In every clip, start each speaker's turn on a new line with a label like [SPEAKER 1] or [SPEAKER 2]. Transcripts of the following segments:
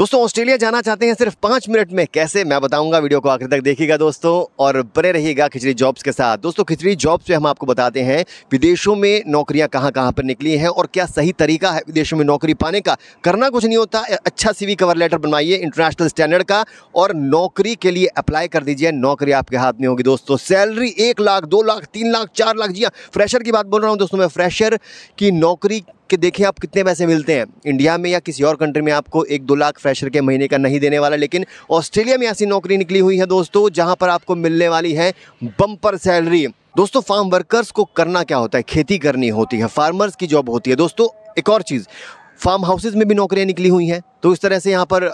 [SPEAKER 1] दोस्तों ऑस्ट्रेलिया जाना चाहते हैं सिर्फ पाँच मिनट में कैसे मैं बताऊंगा वीडियो को आखिर तक देखिएगा दोस्तों और बने रहिएगा खिचड़ी जॉब्स के साथ दोस्तों खिचड़ी जॉब्स पे हम आपको बताते हैं विदेशों में नौकरियां कहां कहां पर निकली हैं और क्या सही तरीका है विदेशों में नौकरी पाने का करना कुछ नहीं होता अच्छा सी कवर लेटर बनवाइए इंटरनेशनल स्टैंडर्ड का और नौकरी के लिए अप्लाई कर दीजिए नौकरी आपके हाथ में होगी दोस्तों सैलरी एक लाख दो लाख तीन लाख चार लाख जी हाँ फ्रेशर की बात बोल रहा हूँ दोस्तों मैं फ्रेशर की नौकरी कि देखें आप कितने पैसे मिलते हैं इंडिया में या किसी और कंट्री में आपको एक दो लाख फ्रेशर के महीने का नहीं देने वाला लेकिन ऑस्ट्रेलिया में ऐसी नौकरी निकली हुई है दोस्तों जहाँ पर आपको मिलने वाली है बम्पर सैलरी दोस्तों फार्म वर्कर्स को करना क्या होता है खेती करनी होती है फार्मर्स की जॉब होती है दोस्तों एक और चीज़ फार्म हाउसेज में भी नौकरियाँ निकली हुई हैं तो इस तरह से यहाँ पर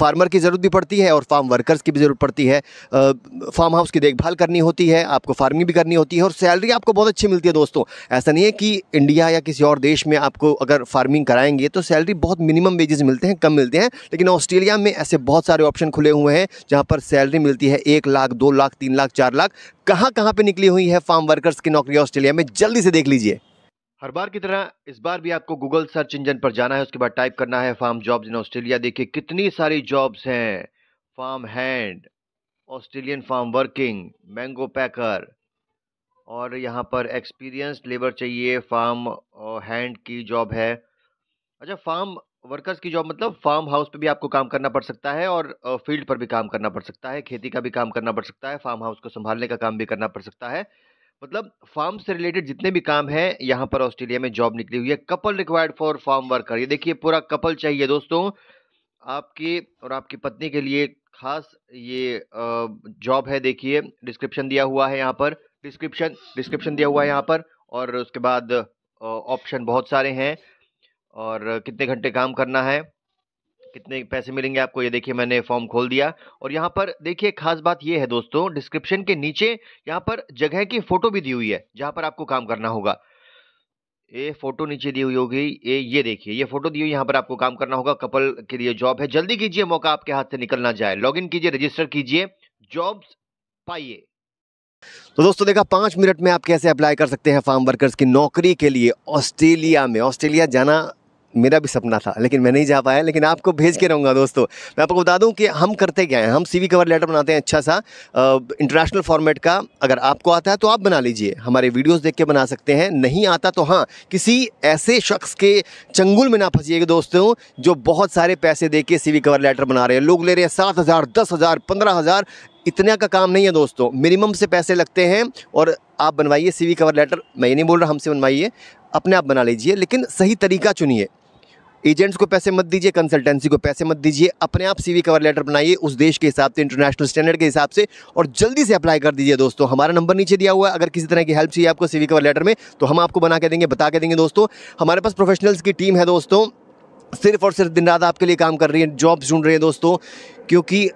[SPEAKER 1] फार्मर की ज़रूरत भी पड़ती है और फार्म वर्कर्स की भी ज़रूरत पड़ती है फार्म हाउस की देखभाल करनी होती है आपको फार्मिंग भी करनी होती है और सैलरी आपको बहुत अच्छी मिलती है दोस्तों ऐसा नहीं है कि इंडिया या किसी और देश में आपको अगर फार्मिंग कराएंगे तो सैलरी बहुत मिनिमम वेजेस मिलते हैं कम मिलते हैं लेकिन ऑस्ट्रेलिया में ऐसे बहुत सारे ऑप्शन खुले हुए हैं जहाँ पर सैलरी मिलती है एक लाख दो लाख तीन लाख चार लाख कहाँ कहाँ पर निकली हुई है फार्म वर्कर्स की नौकरी ऑस्ट्रेलिया में जल्दी से देख लीजिए हर बार की तरह इस बार भी आपको गूगल सर्च इंजन पर जाना है उसके बाद टाइप करना है फार्म जॉब्स इन ऑस्ट्रेलिया देखिए कितनी सारी जॉब्स हैं farm hand Australian farm working mango packer और यहाँ पर एक्सपीरियंस लेबर चाहिए फार्म हैंड की जॉब है अच्छा फार्म वर्कर्स की जॉब मतलब फार्म हाउस पे भी आपको काम करना पड़ सकता है और फील्ड पर भी काम करना पड़ सकता है खेती का भी काम करना पड़ सकता है फार्म हाउस को संभालने का काम भी करना पड़ सकता है मतलब फार्म से रिलेटेड जितने भी काम हैं यहाँ पर ऑस्ट्रेलिया में जॉब निकली हुई है couple required for farm worker ये देखिए पूरा कपल चाहिए दोस्तों आपके और आपकी पत्नी के लिए खास ये जॉब है देखिए डिस्क्रिप्शन दिया हुआ है यहाँ पर डिस्क्रिप्शन डिस्क्रिप्शन दिया हुआ है यहाँ पर और उसके बाद ऑप्शन बहुत सारे हैं और कितने घंटे काम करना है कितने पैसे मिलेंगे आपको ये देखिए मैंने फॉर्म खोल दिया और यहाँ पर देखिए खास बात ये है दोस्तों डिस्क्रिप्शन के नीचे यहाँ पर जगह की फ़ोटो भी दी हुई है जहाँ पर आपको काम करना होगा ये फोटो नीचे दी हुई होगी ये ये देखिए ये फोटो दी हुई यहाँ पर आपको काम करना होगा कपल के लिए जॉब है जल्दी कीजिए मौका आपके हाथ से निकलना जाए लॉग कीजिए रजिस्टर कीजिए जॉब्स पाइए तो दोस्तों देखा पांच मिनट में आप कैसे अप्लाई कर सकते हैं फार्म वर्कर्स की नौकरी के लिए ऑस्ट्रेलिया में ऑस्ट्रेलिया जाना मेरा भी सपना था लेकिन मैं नहीं जा पाया लेकिन आपको भेज के रहूँगा दोस्तों मैं आपको बता दूँ कि हम करते क्या हैं हम सी कवर लेटर बनाते हैं अच्छा सा इंटरनेशनल फॉर्मेट का अगर आपको आता है तो आप बना लीजिए हमारे वीडियोज़ देख के बना सकते हैं नहीं आता तो हाँ किसी ऐसे शख्स के चंगुल में ना फंसीएगा दोस्तों जो बहुत सारे पैसे दे के सी कवर लेटर बना रहे हैं लोग ले रहे हैं सात हज़ार दस हज़ार पंद्रह हज़ार इतने का काम नहीं है दोस्तों मिनिमम से पैसे लगते हैं और आप बनवाइए सीवी कवर लेटर मैं ये नहीं बोल रहा हमसे बनवाइए अपने आप बना लीजिए लेकिन सही तरीका चुनिए एजेंट्स को पैसे मत दीजिए कंसल्टेंसी को पैसे मत दीजिए अपने आप सीवी कवर लेटर बनाइए उस देश के हिसाब से इंटरनेशनल स्टैंडर्ड के हिसाब से और जल्दी से अप्लाई कर दीजिए दोस्तों हमारा नंबर नीचे दिया हुआ है अगर किसी तरह की हेल्प चाहिए आपको सीवी कवर लेटर में तो हम आपको बना के देंगे बता के देंगे दोस्तों हमारे पास प्रोफेशनल्स की टीम है दोस्तों सिर्फ और सिर्फ दिन रात आपके लिए काम कर रही है जॉब ढूंढ रहे हैं दोस्तों क्योंकि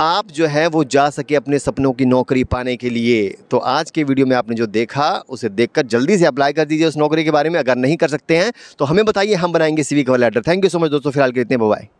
[SPEAKER 1] आप जो है वो जा सके अपने सपनों की नौकरी पाने के लिए तो आज के वीडियो में आपने जो देखा उसे देखकर जल्दी से अप्लाई कर दीजिए उस नौकरी के बारे में अगर नहीं कर सकते हैं तो हमें बताइए हम बनाएंगे सीवी का letter thank you so much दोस्तों फिलहाल के इतने बाय